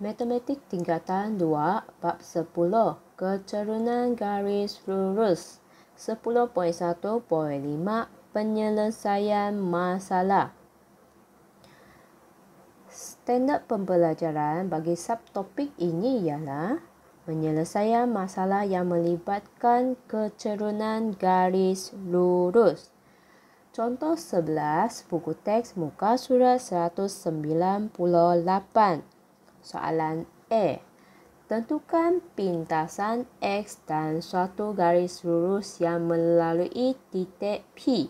Matematik Tingkatan 2, Bab 10, Kecerunan Garis Lurus 10.1.5, Penyelesaian Masalah Standard pembelajaran bagi subtopik ini ialah Menyelesaian masalah yang melibatkan kecerunan garis lurus Contoh 11, buku teks muka surat 198 Soalan A. Tentukan pintasan X dan suatu garis lurus yang melalui titik P.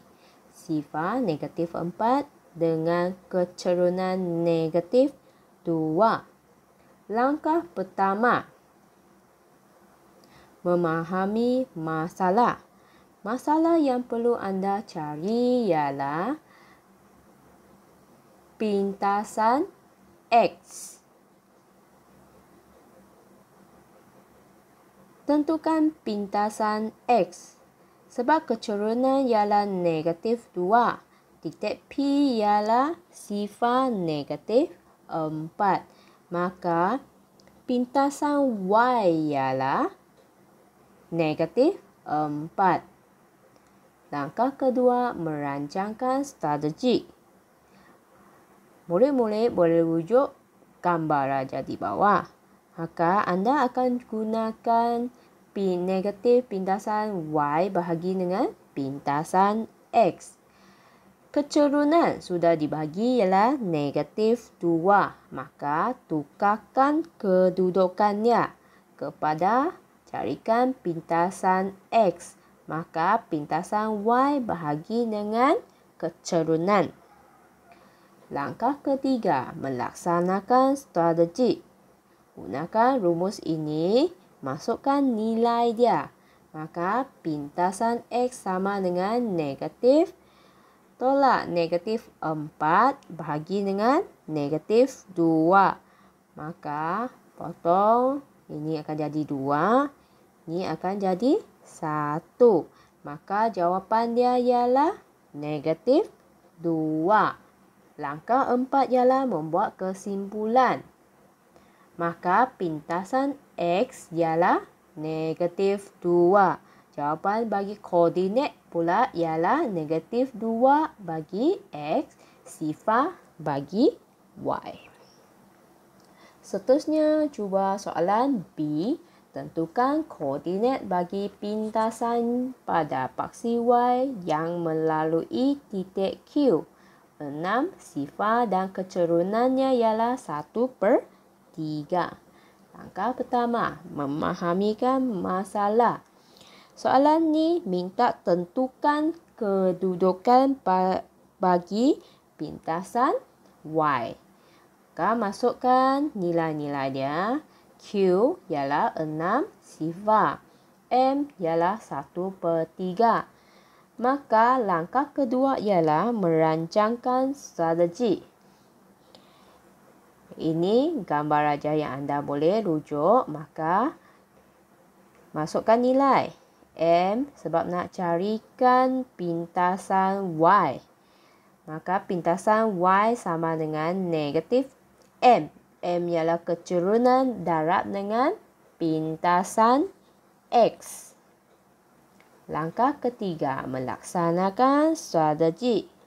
Sifar negatif 4 dengan kecerunan negatif 2. Langkah pertama. Memahami masalah. Masalah yang perlu anda cari ialah pintasan X. tentukan pintasan X. Sebab kecerunan ialah negatif 2, titik P ialah sifar negatif 4. Maka pintasan Y ialah negatif 4. Langkah kedua, merancangkan strategi. Mula-mula boleh wujud gambar raja di bawah maka anda akan gunakan negatif pintasan y bahagi dengan pintasan x. Kecerunan sudah dibagi ialah negatif 2. Maka tukarkan kedudukannya kepada carikan pintasan x. Maka pintasan y bahagi dengan kecerunan. Langkah ketiga, melaksanakan strategi gunakan rumus ini, masukkan nilai dia. Maka pintasan X sama dengan negatif tolak negatif 4 bahagi dengan negatif 2. Maka potong ini akan jadi 2. Ini akan jadi 1. Maka jawapan dia ialah negatif 2. Langkah 4 ialah membuat kesimpulan maka pintasan X ialah negatif 2. Jawapan bagi koordinat pula ialah negatif 2 bagi X, sifar bagi Y. Seterusnya, cuba soalan B. Tentukan koordinat bagi pintasan pada paksi Y yang melalui titik Q. 6. Sifar dan kecerunannya ialah 1 per 3. Tiga, langkah pertama, memahamikan masalah. Soalan ni minta tentukan kedudukan bagi pintasan Y. Kau masukkan nilai-nilai dia. Q ialah 6 sifar. M ialah 1 per 3. Maka langkah kedua ialah merancangkan strategi. Ini gambar rajah yang anda boleh rujuk. Maka masukkan nilai. M sebab nak carikan pintasan Y. Maka pintasan Y sama dengan negatif M. M ialah kecerunan darab dengan pintasan X. Langkah ketiga, melaksanakan strategi.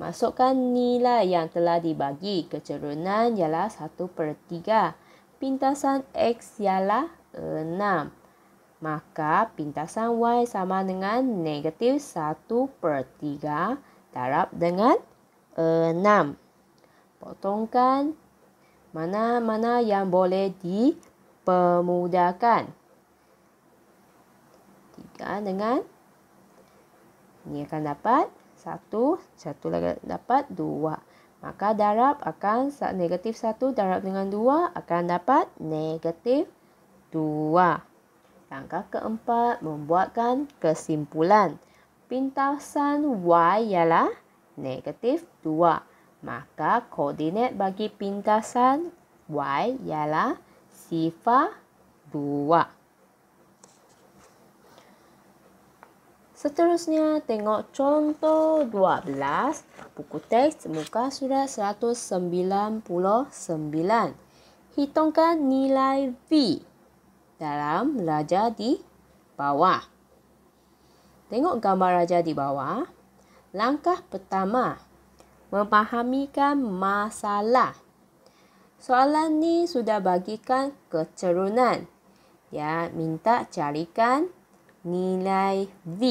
Masukkan nilai yang telah dibagi. Kecerunan ialah 1 per 3. Pintasan X ialah 6. Maka pintasan Y sama dengan negatif 1 per 3 darab dengan 6. Potongkan mana-mana yang boleh dipermudahkan. 3 dengan ini akan dapat 6 satu, satu lagi dapat dua. Maka darab akan negatif satu darab dengan dua akan dapat negatif dua. Langkah keempat, membuatkan kesimpulan. Pintasan Y ialah negatif dua. Maka koordinat bagi pintasan Y ialah sifar dua. Seterusnya, tengok contoh 12 buku teks muka surat 199. Hitungkan nilai V dalam raja di bawah. Tengok gambar raja di bawah. Langkah pertama, memahamikan masalah. Soalan ni sudah bagikan kecerunan. Ya, minta carikan nilai V.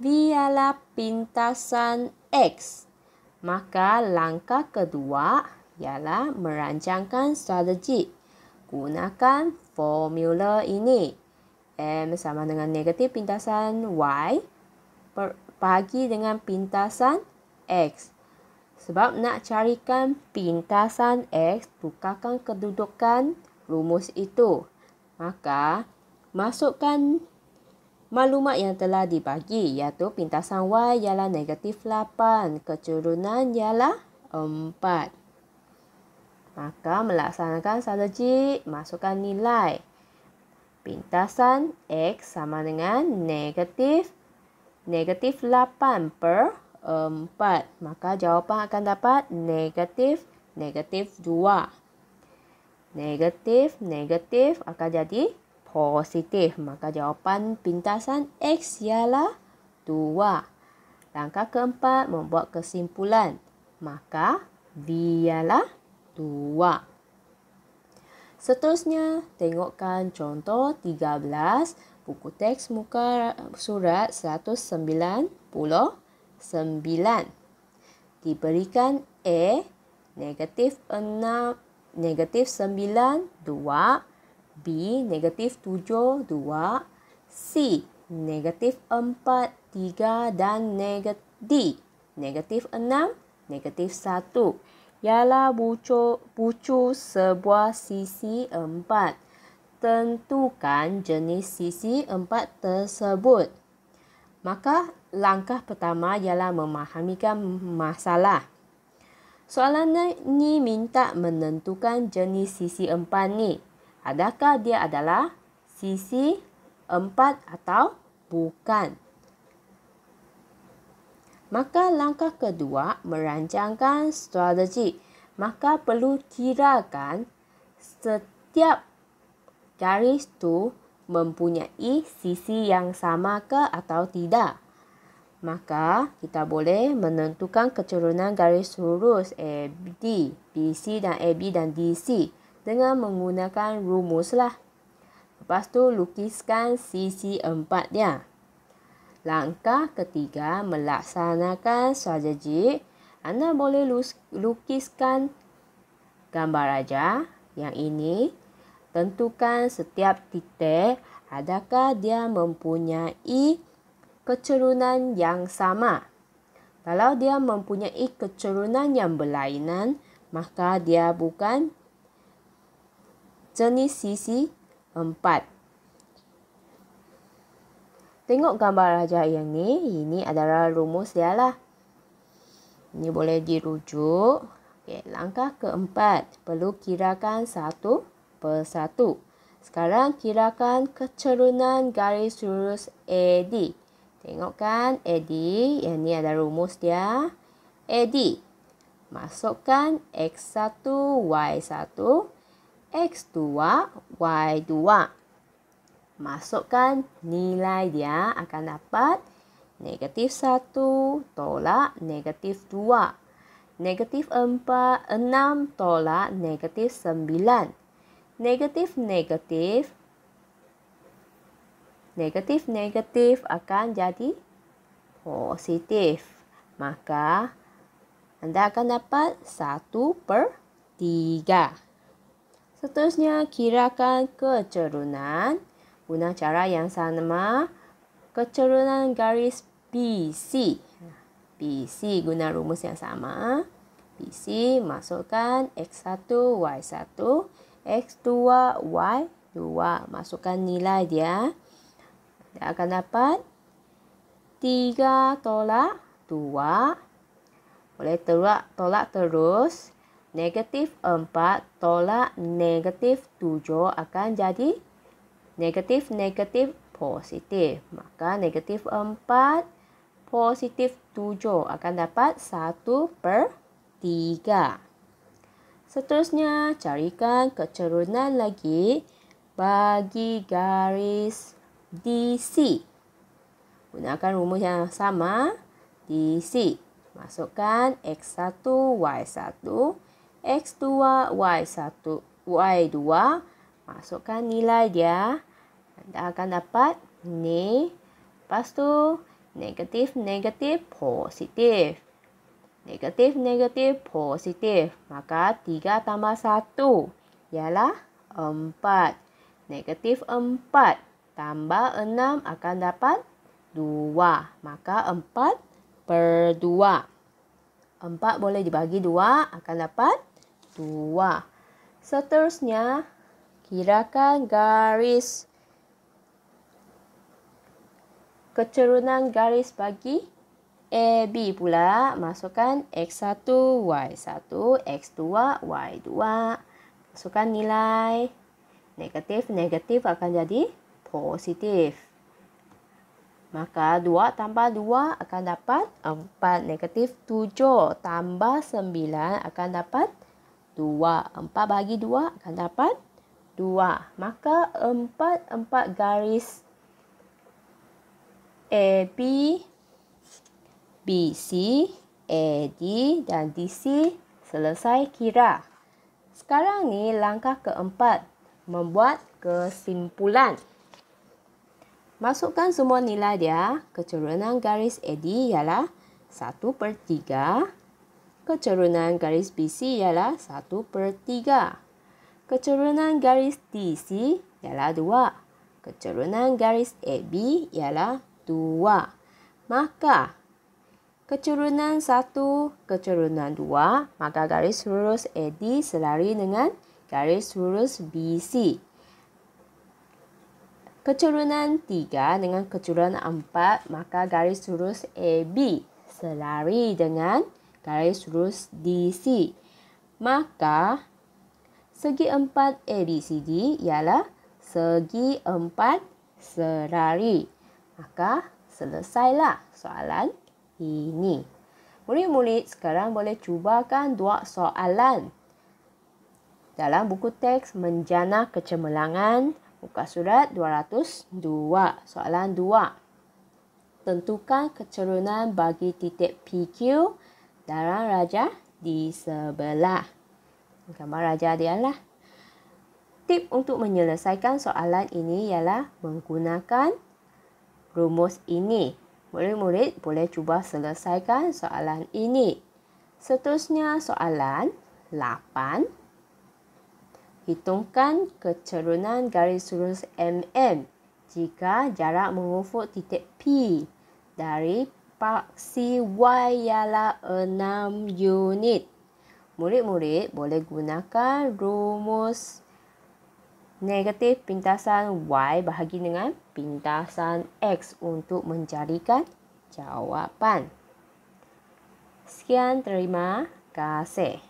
V ialah pintasan X. Maka langkah kedua ialah merancangkan strategi. Gunakan formula ini. M sama dengan negatif pintasan Y bagi dengan pintasan X. Sebab nak carikan pintasan X, bukakan kedudukan rumus itu. Maka, masukkan maklumat yang telah dibagi iaitu pintasan Y ialah negatif 8, kecurunan ialah 4. Maka melaksanakan strategi masukkan nilai. Pintasan X sama dengan negatif negatif 8 per 4. Maka jawapan akan dapat negatif negatif 2. Negatif negatif akan jadi 2 positif. Maka jawapan pintasan X ialah 2. Langkah keempat, membuat kesimpulan. Maka V ialah 2. Seterusnya, tengokkan contoh 13 buku teks muka surat 199. Diberikan A, negatif 6, negatif 9, 2. B. Negatif 7, 2. C. Negatif 4, 3. Dan neg- D. Negatif 6, negatif 1. Ialah bucu, bucu sebuah sisi 4. Tentukan jenis sisi 4 tersebut. Maka langkah pertama ialah memahamikan masalah. Soalan ni minta menentukan jenis sisi empat ni adakah dia adalah sisi empat atau bukan. Maka langkah kedua merancangkan strategi. Maka perlu kirakan setiap garis tu mempunyai sisi yang sama ke atau tidak. Maka kita boleh menentukan kecerunan garis lurus AB, BC dan AB dan DC dengan menggunakan rumuslah. Lepas tu lukiskan sisi empat dia. Langkah ketiga melaksanakan strategi, anda boleh lukiskan gambar raja yang ini. Tentukan setiap titik adakah dia mempunyai kecerunan yang sama. Kalau dia mempunyai kecerunan yang berlainan, maka dia bukan Jenis sisi 4. Tengok gambar raja yang ni. Ini adalah rumus dia lah. Ini boleh dirujuk. Okay, langkah keempat. Perlu kirakan satu per satu. Sekarang kirakan kecerunan garis lurus AD. Tengokkan AD. Yang ni adalah rumus dia. AD. Masukkan X1, Y1. Y1 x2 y2. Masukkan nilai dia akan dapat negatif 1 tolak negatif 2. Negatif 4, 6 tolak negatif 9. Negatif negatif. Negatif negatif akan jadi positif. Maka anda akan dapat 1 per 3. Seterusnya, kirakan kecerunan. Guna cara yang sama. Kecerunan garis BC. BC guna rumus yang sama. BC masukkan X1, Y1. X2, Y2. Masukkan nilai dia. Dia akan dapat 3 tolak 2. Boleh tolak, tolak terus negatif 4 tolak negatif 7 akan jadi negatif negatif positif. Maka negatif 4 positif 7 akan dapat 1 per 3. Seterusnya, carikan kecerunan lagi bagi garis DC. Gunakan rumus yang sama, DC. Masukkan X1, Y1. X2, Y1. Y2. Masukkan nilai dia. Anda akan dapat ni. Lepas tu, negatif, negatif, positif. Negatif, negatif, positif. Maka 3 tambah 1. Ialah 4. Negatif 4. Tambah 6 akan dapat 2. Maka 4 per 2. 4 boleh dibagi 2 akan dapat dua. Seterusnya, kirakan garis kecerunan garis bagi AB pula. Masukkan X1, Y1, X2, Y2. Masukkan nilai. Negatif, negatif akan jadi positif. Maka 2 tambah 2 akan dapat 4. Negatif 7 tambah 9 akan dapat dua. Empat bahagi dua akan dapat dua. Maka empat-empat garis AB, BC, AD dan DC selesai kira. Sekarang ni langkah keempat. Membuat kesimpulan. Masukkan semua nilai dia. Kecerunan garis AD ialah 1 per 3 kecerunan garis BC ialah 1 per 3. Kecerunan garis DC ialah 2. Kecerunan garis AB ialah 2. Maka, kecerunan 1, kecerunan 2, maka garis lurus AD selari dengan garis lurus BC. Kecerunan 3 dengan kecerunan 4, maka garis lurus AB selari dengan garis garis lurus DC. Maka segi empat ABCD ialah segi empat serari. Maka selesailah soalan ini. Murid-murid sekarang boleh cubakan dua soalan dalam buku teks Menjana Kecemerlangan muka surat 202 soalan 2. Tentukan kecerunan bagi titik PQ sekarang raja di sebelah. Gambar raja dia lah. Tip untuk menyelesaikan soalan ini ialah menggunakan rumus ini. Murid-murid boleh cuba selesaikan soalan ini. Seterusnya soalan 8. Hitungkan kecerunan garis lurus MM jika jarak mengufuk titik P dari paksi Y ialah 6 unit. Murid-murid boleh gunakan rumus negatif pintasan Y bahagi dengan pintasan X untuk mencarikan jawapan. Sekian terima kasih.